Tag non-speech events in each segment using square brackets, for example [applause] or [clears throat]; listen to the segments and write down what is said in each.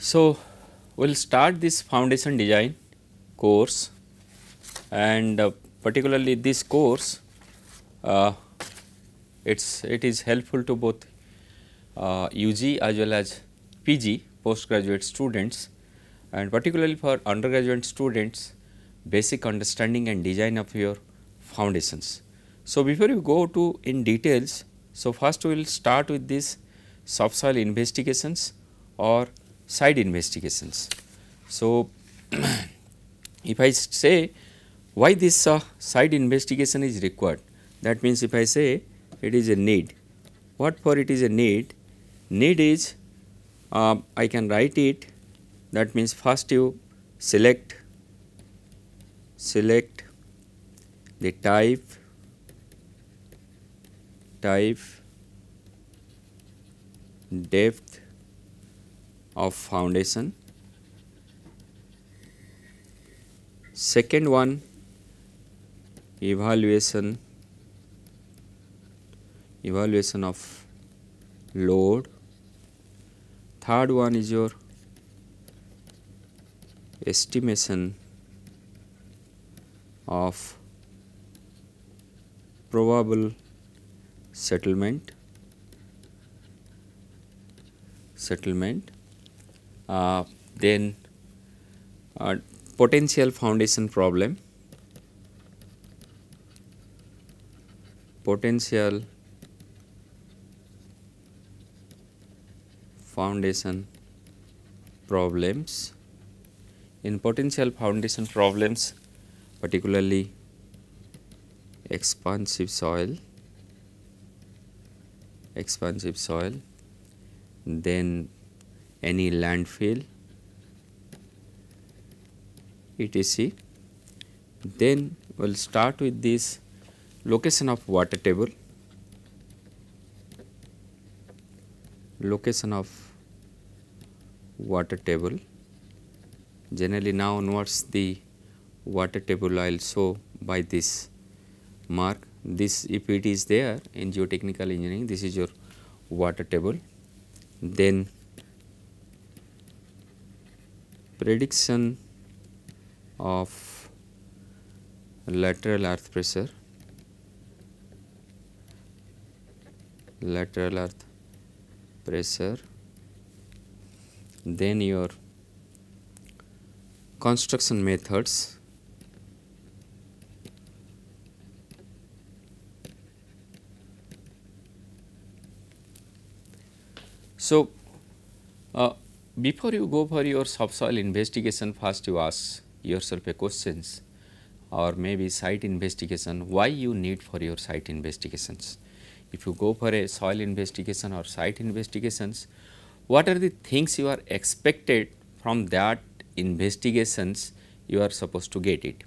So, we will start this foundation design course and uh, particularly this course uh, it's it is helpful to both uh, UG as well as PG postgraduate students and particularly for undergraduate students basic understanding and design of your foundations. So, before you go to in details, so first we will start with this soft soil investigations or side investigations. So, [clears throat] if I say why this uh, side investigation is required, that means if I say it is a need, what for it is a need? Need is uh, I can write it that means first you select select the type type depth of foundation second one evaluation evaluation of load third one is your estimation of probable settlement settlement uh, then uh, potential foundation problem potential foundation problems in potential foundation problems particularly expansive soil expansive soil then any landfill etc then we will start with this location of water table location of water table generally now onwards the water table I will show by this mark this if it is there in geotechnical engineering this is your water table then prediction of lateral earth pressure lateral earth pressure then your construction methods So, uh, before you go for your subsoil investigation first you ask yourself a questions or maybe site investigation why you need for your site investigations. If you go for a soil investigation or site investigations what are the things you are expected from that investigations you are supposed to get it.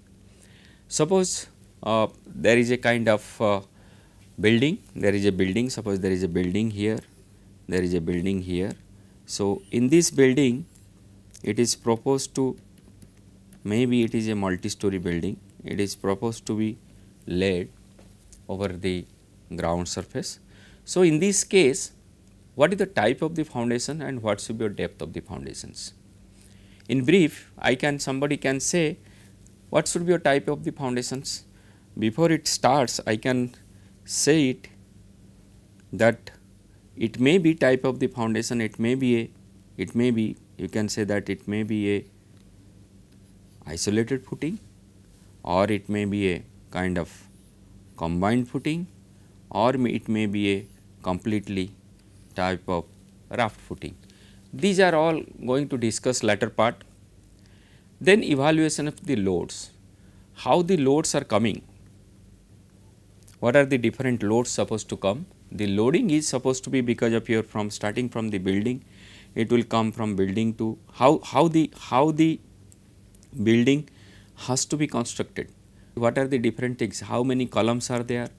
Suppose uh, there is a kind of uh, building, there is a building, suppose there is a building here, there is a building here. So, in this building it is proposed to maybe it is a multi-story building, it is proposed to be laid over the ground surface. So, in this case what is the type of the foundation and what should be the depth of the foundations. In brief, I can somebody can say what should be your type of the foundations. Before it starts, I can say it that it may be type of the foundation, it may be a, it may be you can say that it may be a isolated footing or it may be a kind of combined footing or it may be a completely type of raft footing. These are all going to discuss latter part. Then evaluation of the loads, how the loads are coming, what are the different loads supposed to come. The loading is supposed to be because of your from starting from the building, it will come from building to how, how the, how the building has to be constructed. What are the different things, how many columns are there,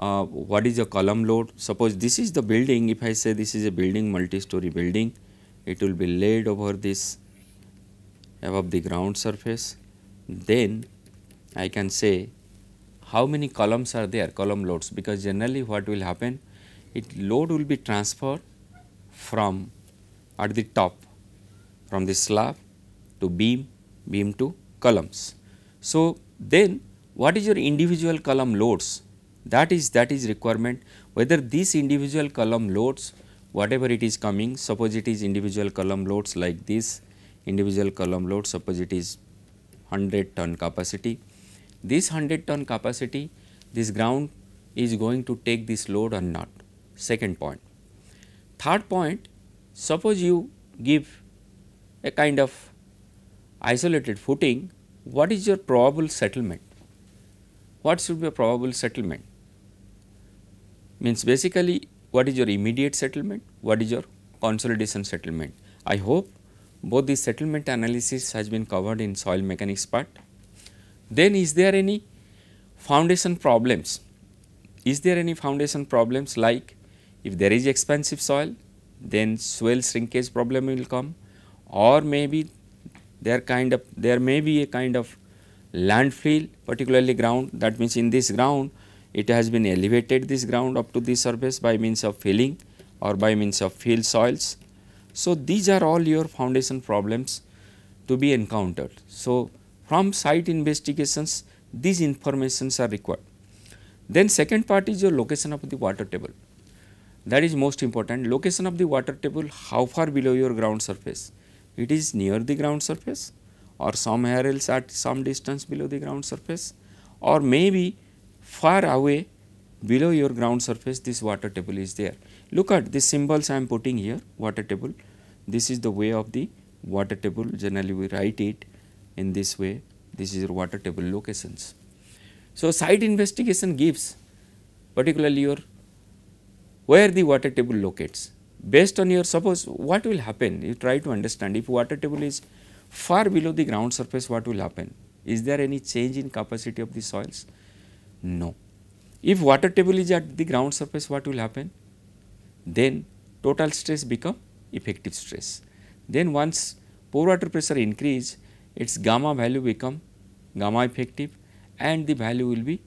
uh, what is the column load. Suppose this is the building, if I say this is a building, multi-story building, it will be laid over this above the ground surface. Then I can say how many columns are there column loads because generally what will happen it load will be transferred from at the top from the slab to beam beam to columns. So, then what is your individual column loads that is that is requirement whether these individual column loads whatever it is coming suppose it is individual column loads like this individual column load suppose it is 100 ton capacity. This 100 ton capacity this ground is going to take this load or not second point. Third point suppose you give a kind of isolated footing what is your probable settlement? What should be a probable settlement? Means basically what is your immediate settlement, what is your consolidation settlement. I hope both the settlement analysis has been covered in soil mechanics part. Then is there any foundation problems? Is there any foundation problems like if there is expansive soil then swell shrinkage problem will come or maybe there kind of there may be a kind of landfill particularly ground that means in this ground it has been elevated this ground up to the surface by means of filling or by means of fill soils so, these are all your foundation problems to be encountered. So, from site investigations these informations are required. Then second part is your location of the water table that is most important location of the water table how far below your ground surface it is near the ground surface or somewhere else at some distance below the ground surface or maybe far away below your ground surface this water table is there. Look at the symbols I am putting here water table. This is the way of the water table generally we write it in this way this is your water table locations. So, site investigation gives particularly your where the water table locates based on your suppose what will happen you try to understand if water table is far below the ground surface what will happen is there any change in capacity of the soils? No. If water table is at the ground surface what will happen? Then total stress become effective stress. Then once pore water pressure increase its gamma value become gamma effective and the value will be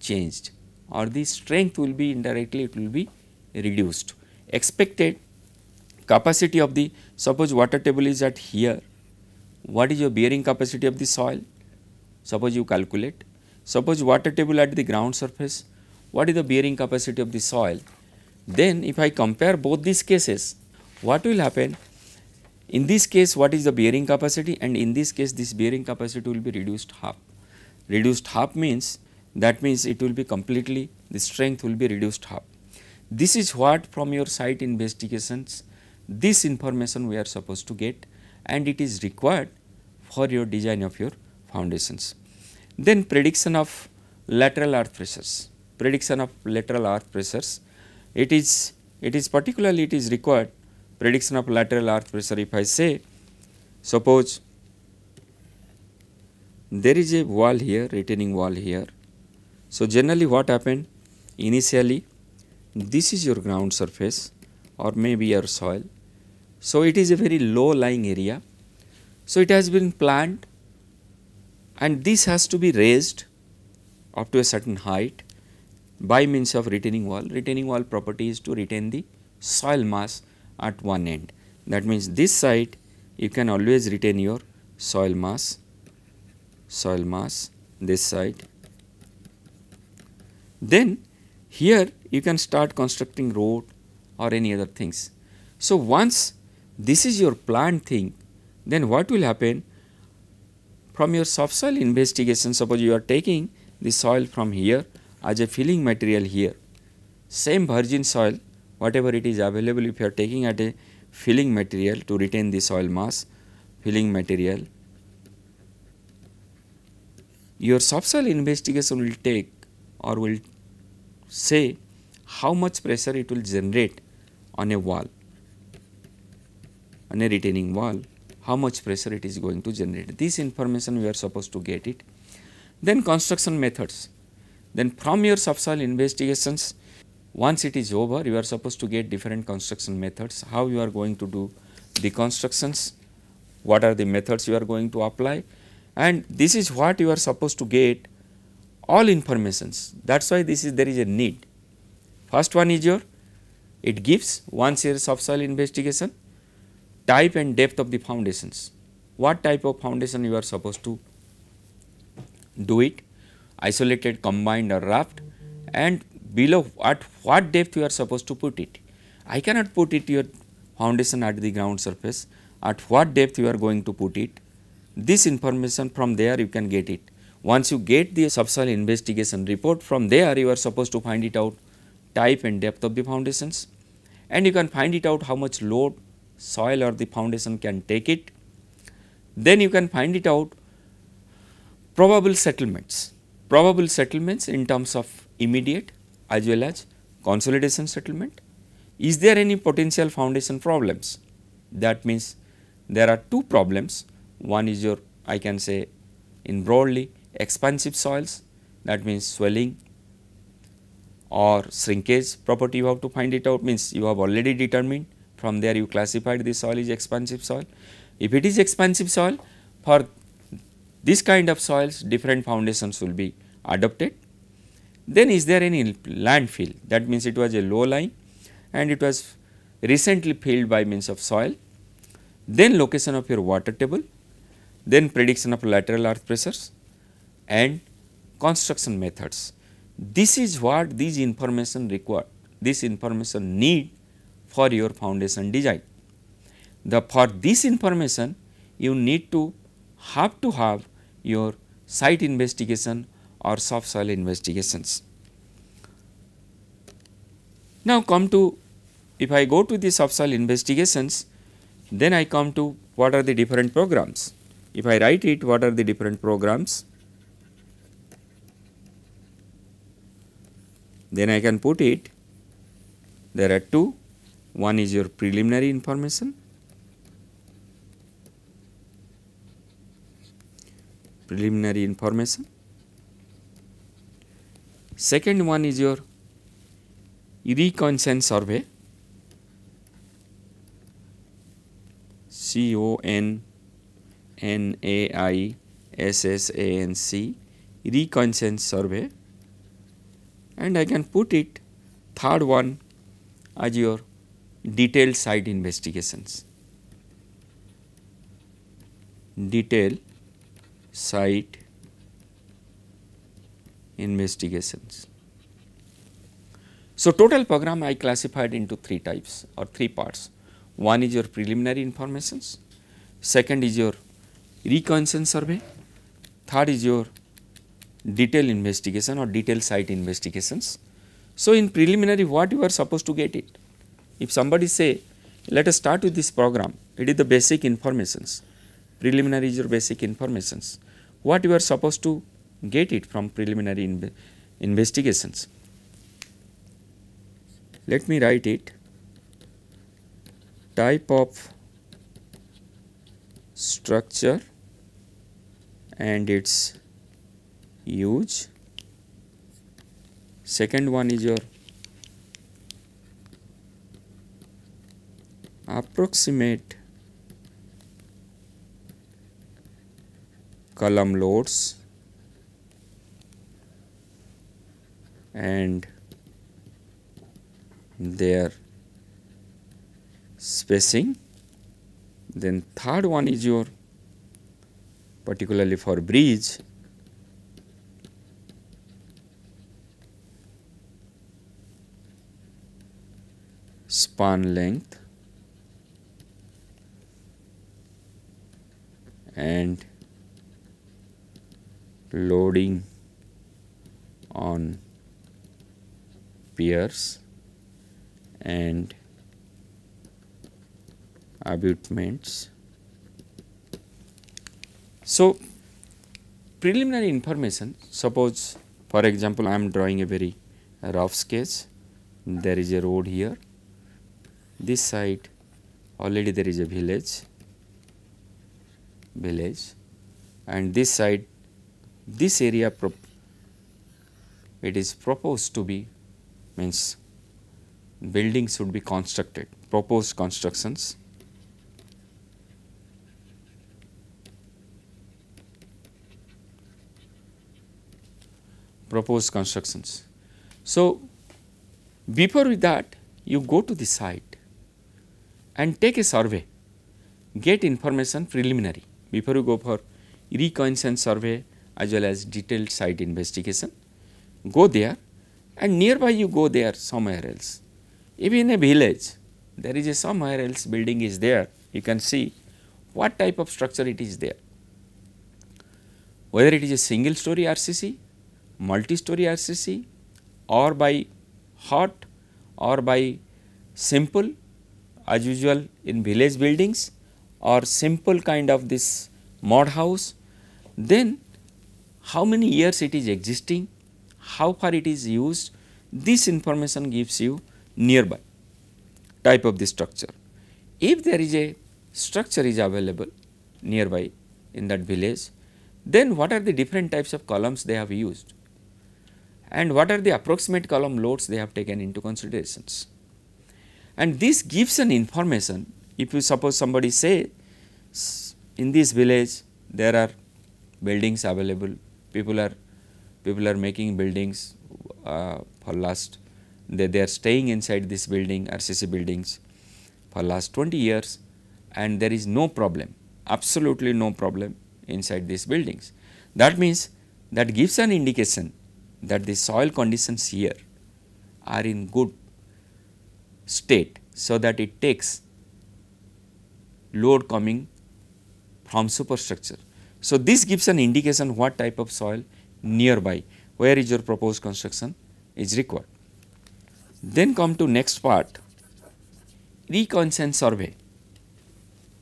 changed or the strength will be indirectly it will be reduced. Expected capacity of the suppose water table is at here what is your bearing capacity of the soil suppose you calculate Suppose water table at the ground surface, what is the bearing capacity of the soil? Then if I compare both these cases, what will happen? In this case, what is the bearing capacity and in this case, this bearing capacity will be reduced half. Reduced half means that means it will be completely the strength will be reduced half. This is what from your site investigations, this information we are supposed to get and it is required for your design of your foundations. Then prediction of lateral earth pressures, prediction of lateral earth pressures, it is it is particularly it is required prediction of lateral earth pressure if I say suppose there is a wall here retaining wall here. So, generally what happened initially this is your ground surface or maybe your soil. So, it is a very low lying area. So, it has been planned and this has to be raised up to a certain height by means of retaining wall. Retaining wall property is to retain the soil mass at one end. That means, this side you can always retain your soil mass, soil mass this side. Then here you can start constructing road or any other things. So, once this is your planned thing, then what will happen? From your subsoil investigation, suppose you are taking the soil from here as a filling material here. Same virgin soil, whatever it is available, if you are taking at a filling material to retain the soil mass, filling material, your subsoil investigation will take or will say how much pressure it will generate on a wall, on a retaining wall how much pressure it is going to generate. This information we are supposed to get it. Then construction methods. Then from your subsoil investigations, once it is over, you are supposed to get different construction methods, how you are going to do the constructions, what are the methods you are going to apply and this is what you are supposed to get all informations. That is why this is there is a need. First one is your, it gives one your subsoil investigation, type and depth of the foundations. What type of foundation you are supposed to do it, isolated, combined or raft and below at what depth you are supposed to put it. I cannot put it your foundation at the ground surface, at what depth you are going to put it. This information from there you can get it. Once you get the subsoil investigation report from there you are supposed to find it out type and depth of the foundations and you can find it out how much load soil or the foundation can take it. Then you can find it out probable settlements, probable settlements in terms of immediate as well as consolidation settlement. Is there any potential foundation problems? That means there are two problems. One is your I can say in broadly expansive soils that means swelling or shrinkage property you have to find it out means you have already determined from there you classified this soil is expansive soil. If it is expansive soil, for this kind of soils different foundations will be adopted. Then is there any landfill that means it was a low lying and it was recently filled by means of soil. Then location of your water table, then prediction of lateral earth pressures and construction methods. This is what these information required, this information need for your foundation design. The for this information you need to have to have your site investigation or soft soil investigations. Now come to if I go to the soft soil investigations then I come to what are the different programs. If I write it what are the different programs then I can put it there are two one is your preliminary information preliminary information second one is your e-consent survey C O N N A I S S A N C s s a n c, e-consent survey and I can put it third one as your detailed site investigations. Detail site investigations. So, total program I classified into three types or three parts. One is your preliminary informations, second is your reconnaissance survey, third is your detail investigation or detail site investigations. So, in preliminary what you are supposed to get it? If somebody say, let us start with this program, it is the basic informations, preliminary is your basic informations, what you are supposed to get it from preliminary in investigations. Let me write it type of structure and its use. Second one is your approximate column loads and their spacing then third one is your particularly for bridge span length and loading on piers and abutments. So, preliminary information suppose for example, I am drawing a very rough sketch there is a road here this side already there is a village village and this side this area it is proposed to be means buildings should be constructed proposed constructions proposed constructions. So, before that you go to the site and take a survey, get information preliminary. before you go for reconnaissance survey as well as detailed site investigation, go there and nearby you go there somewhere else. Even a village, there is a somewhere else building is there, you can see what type of structure it is there. Whether it is a single story RCC, multi story RCC or by hot or by simple as usual in village buildings or simple kind of this mod house, then how many years it is existing, how far it is used, this information gives you nearby type of the structure. If there is a structure is available nearby in that village, then what are the different types of columns they have used and what are the approximate column loads they have taken into considerations. And this gives an information if you suppose somebody say in this village there are buildings available, people are people are making buildings uh, for last they, they are staying inside this building RCC buildings for last 20 years and there is no problem absolutely no problem inside these buildings. That means that gives an indication that the soil conditions here are in good state so that it takes load coming from superstructure. So, this gives an indication what type of soil nearby, where is your proposed construction is required. Then come to next part, reconnaissance survey,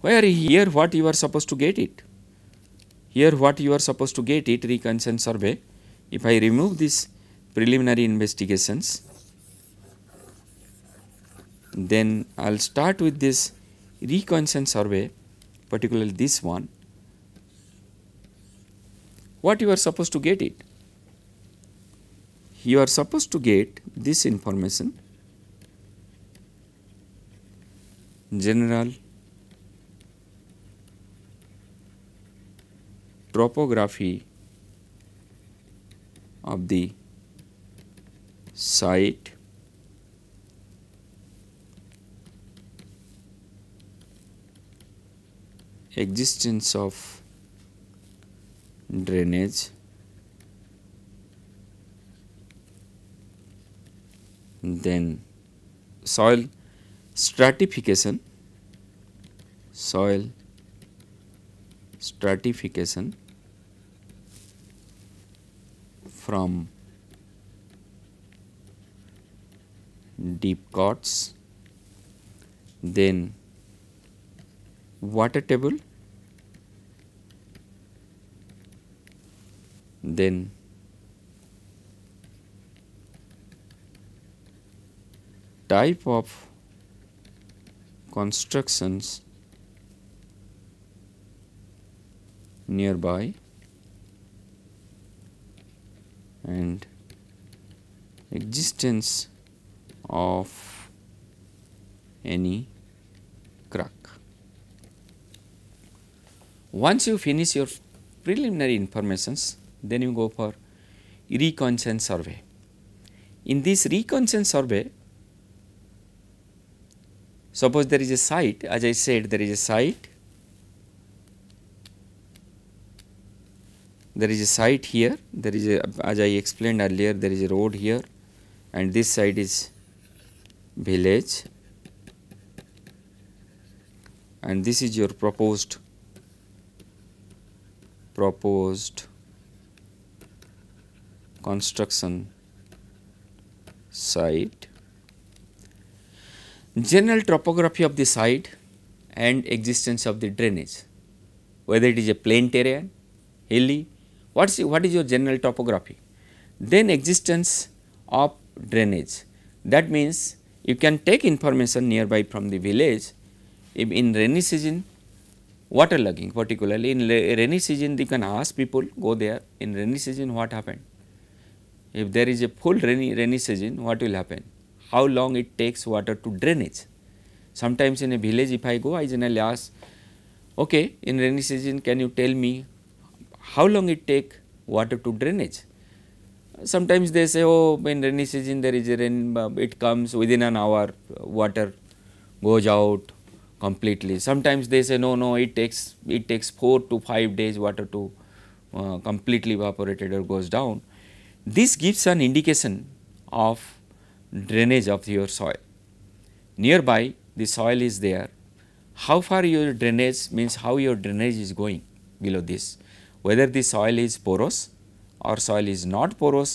where here what you are supposed to get it, here what you are supposed to get it reconnaissance survey. If I remove this preliminary investigations, then I will start with this reconnaissance survey particularly this one what you are supposed to get it you are supposed to get this information general topography of the site existence of drainage then soil stratification soil stratification from deep cuts then water table then type of constructions nearby and existence of any Once you finish your preliminary informations, then you go for reconsent survey. In this reconsent survey, suppose there is a site, as I said there is a site, there is a site here, there is a, as I explained earlier, there is a road here and this side is village and this is your proposed proposed construction site, general topography of the site and existence of the drainage, whether it is a plain terrain, hilly, what is, what is your general topography. Then existence of drainage, that means you can take information nearby from the village if in rainy season water logging particularly in rainy season you can ask people go there in rainy season what happened if there is a full rainy rainy season what will happen how long it takes water to drainage sometimes in a village if i go i generally ask okay in rainy season can you tell me how long it take water to drainage sometimes they say oh in rainy season there is a rain it comes within an hour water goes out completely. Sometimes they say no, no, it takes it takes four to five days water to uh, completely evaporated or goes down. This gives an indication of drainage of your soil. Nearby the soil is there, how far your drainage means how your drainage is going below this, whether the soil is porous or soil is not porous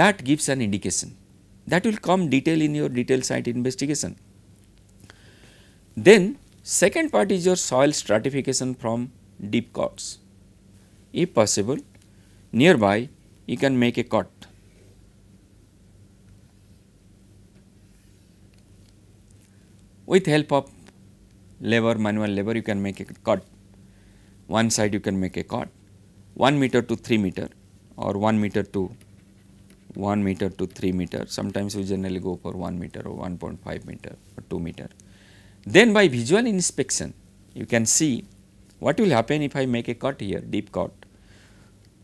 that gives an indication that will come detail in your detail site investigation. Then second part is your soil stratification from deep cuts. If possible, nearby you can make a cut. With help of labor, manual labor you can make a cut. One side you can make a cut 1 meter to 3 meter or 1 meter to 1 meter to 3 meter. Sometimes we generally go for 1 meter or 1.5 meter or 2 meter. Then by visual inspection you can see what will happen if I make a cut here deep cut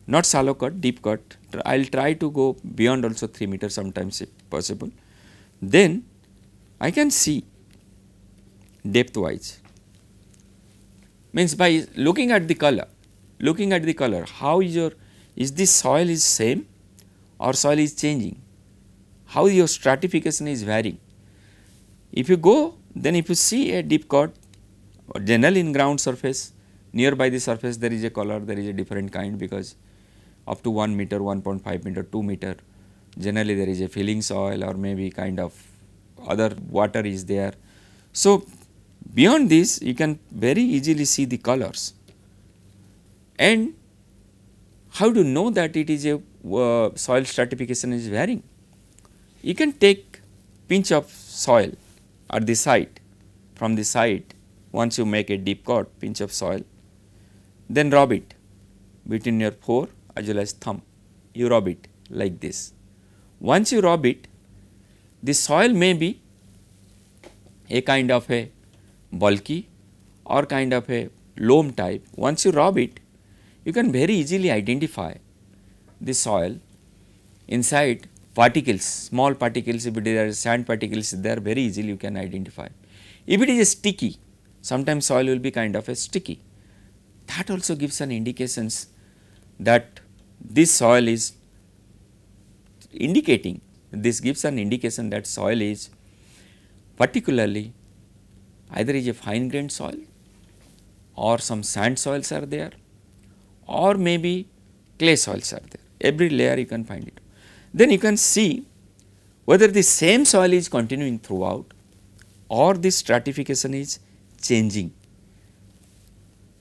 not shallow cut deep cut I will try to go beyond also 3 meter sometimes if possible. Then I can see depth wise means by looking at the color looking at the color how is your is this soil is same or soil is changing how your stratification is varying. If you go then if you see a deep cut or general in ground surface nearby the surface there is a color there is a different kind because up to 1 meter, 1.5 meter, 2 meter generally there is a filling soil or maybe kind of other water is there. So, beyond this you can very easily see the colors and how to know that it is a uh, soil stratification is varying? You can take pinch of soil at the site from the site once you make a deep cut pinch of soil then rub it between your fore as well as thumb you rub it like this. Once you rub it the soil may be a kind of a bulky or kind of a loam type. Once you rub it you can very easily identify the soil inside particles, small particles, if there are sand particles there very easily you can identify. If it is sticky, sometimes soil will be kind of a sticky. That also gives an indications that this soil is indicating, this gives an indication that soil is particularly either is a fine grained soil or some sand soils are there or maybe clay soils are there, every layer you can find it. Then you can see whether the same soil is continuing throughout or this stratification is changing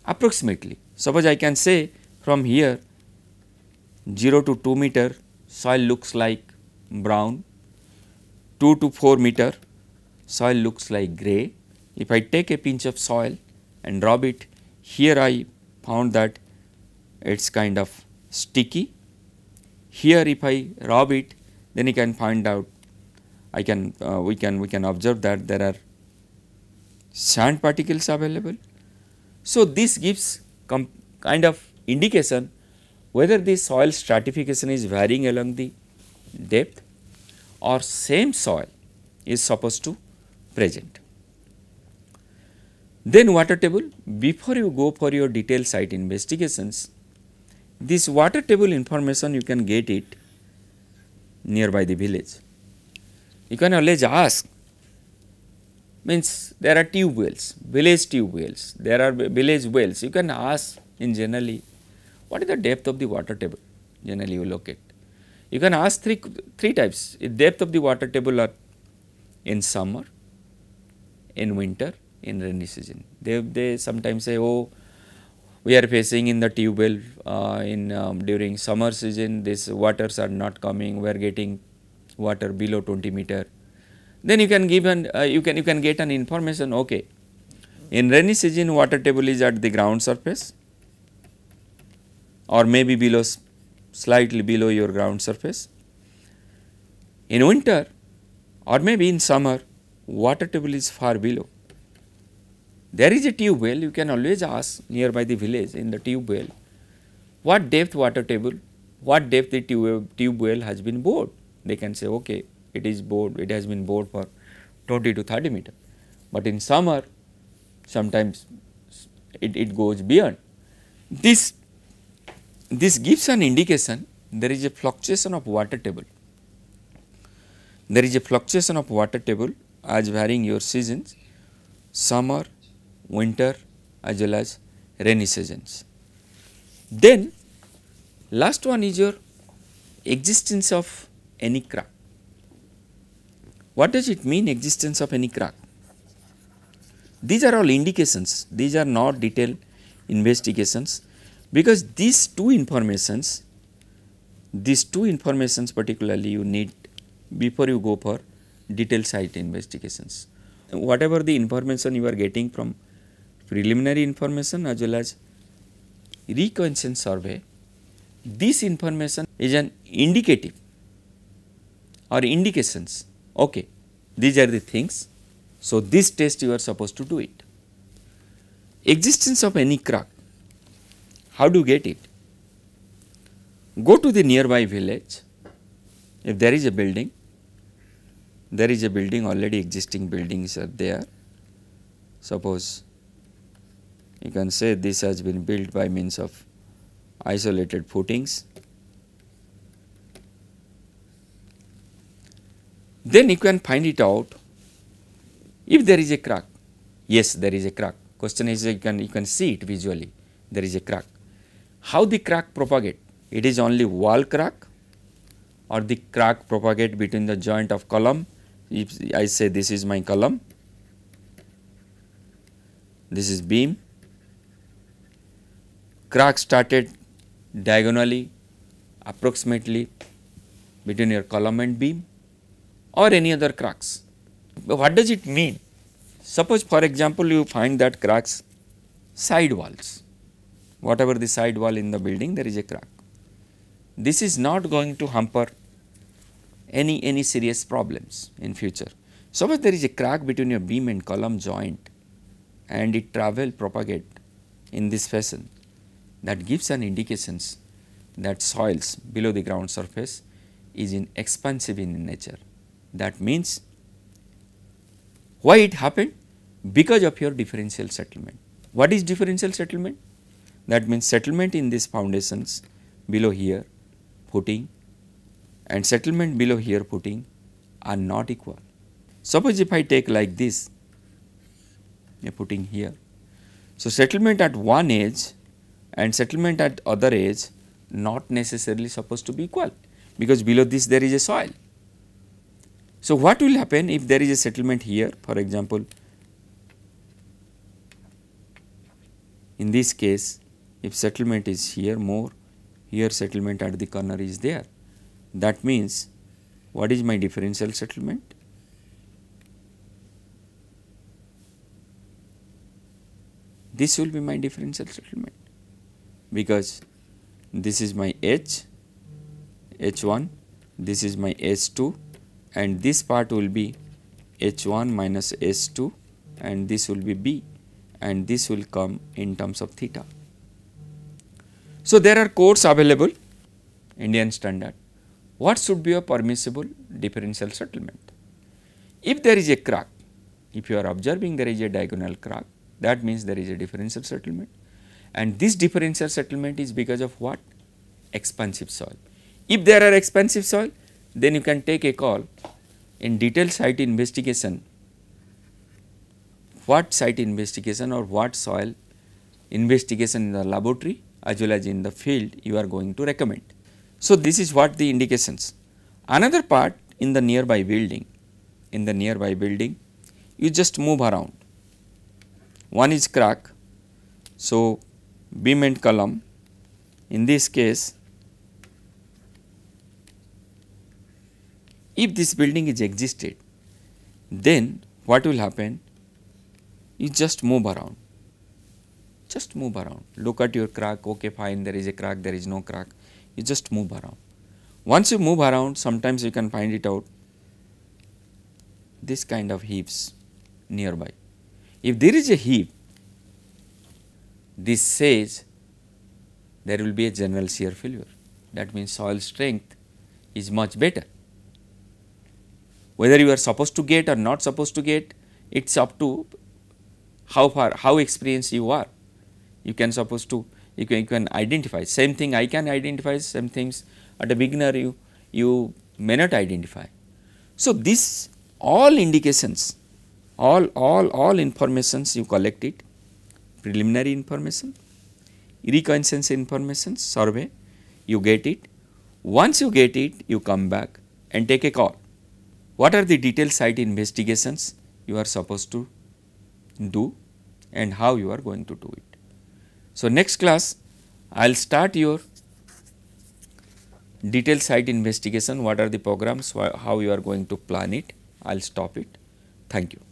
approximately. Suppose I can say from here 0 to 2 meter soil looks like brown, 2 to 4 meter soil looks like grey. If I take a pinch of soil and rub it here I found that it is kind of sticky here if I rub it then you can find out I can uh, we can we can observe that there are sand particles available. So, this gives kind of indication whether the soil stratification is varying along the depth or same soil is supposed to present. Then water table before you go for your detailed site investigations this water table information you can get it nearby the village. You can always ask means there are tube wells, village tube wells, there are village wells. You can ask in generally what is the depth of the water table generally you locate. You can ask three, three types depth of the water table are in summer, in winter, in rainy season. They, they sometimes say oh we are facing in the tube well uh, in um, during summer season these waters are not coming we are getting water below 20 meter then you can give an uh, you can you can get an information okay in rainy season water table is at the ground surface or maybe below slightly below your ground surface in winter or maybe in summer water table is far below there is a tube well, you can always ask nearby the village in the tube well, what depth water table, what depth the tube, tube well has been bored. They can say, okay, it is bored, it has been bored for 20 to 30 meter. But in summer, sometimes it, it goes beyond. This, this gives an indication there is a fluctuation of water table. There is a fluctuation of water table as varying your seasons, summer, winter as well as rainy seasons. Then last one is your existence of any crack. What does it mean existence of any crack? These are all indications, these are not detailed investigations because these two informations, these two informations particularly you need before you go for detailed site investigations. Whatever the information you are getting from preliminary information as well as reconnaissance survey, this information is an indicative or indications, okay, these are the things. So, this test you are supposed to do it. Existence of any crack, how do you get it? Go to the nearby village, if there is a building, there is a building already existing buildings are there, suppose you can say this has been built by means of isolated footings. Then you can find it out if there is a crack. Yes, there is a crack. Question is you can you can see it visually. There is a crack. How the crack propagate? It is only wall crack or the crack propagate between the joint of column. If I say this is my column, this is beam crack started diagonally approximately between your column and beam or any other cracks. But what does it mean? Suppose for example, you find that cracks side walls, whatever the side wall in the building there is a crack. This is not going to hamper any, any serious problems in future. Suppose there is a crack between your beam and column joint and it travel propagate in this fashion that gives an indications that soils below the ground surface is in expansive in nature. That means, why it happened? Because of your differential settlement. What is differential settlement? That means settlement in these foundations below here footing and settlement below here footing are not equal. Suppose if I take like this a footing here. So, settlement at one edge and settlement at other age not necessarily supposed to be equal because below this there is a soil. So, what will happen if there is a settlement here for example, in this case if settlement is here more here settlement at the corner is there that means what is my differential settlement? This will be my differential settlement because this is my H, H1, this is my H2 and this part will be H1 minus H2 and this will be B and this will come in terms of theta. So, there are codes available Indian standard. What should be a permissible differential settlement? If there is a crack, if you are observing there is a diagonal crack, that means there is a differential settlement and this differential settlement is because of what? Expansive soil. If there are expansive soil, then you can take a call in detailed site investigation, what site investigation or what soil investigation in the laboratory as well as in the field you are going to recommend. So, this is what the indications. Another part in the nearby building, in the nearby building you just move around. One is crack. So, beam and column in this case if this building is existed then what will happen you just move around just move around look at your crack okay fine there is a crack there is no crack you just move around once you move around sometimes you can find it out this kind of heaps nearby if there is a heap this says there will be a general shear failure. That means soil strength is much better. Whether you are supposed to get or not supposed to get, it is up to how far, how experienced you are. You can supposed to, you can, you can identify. Same thing I can identify, same things at a beginner you, you may not identify. So, this all indications, all, all, all informations you collect it preliminary information, reconnaissance information, survey, you get it. Once you get it, you come back and take a call. What are the detailed site investigations you are supposed to do and how you are going to do it. So, next class I will start your detailed site investigation, what are the programs, how you are going to plan it, I will stop it. Thank you.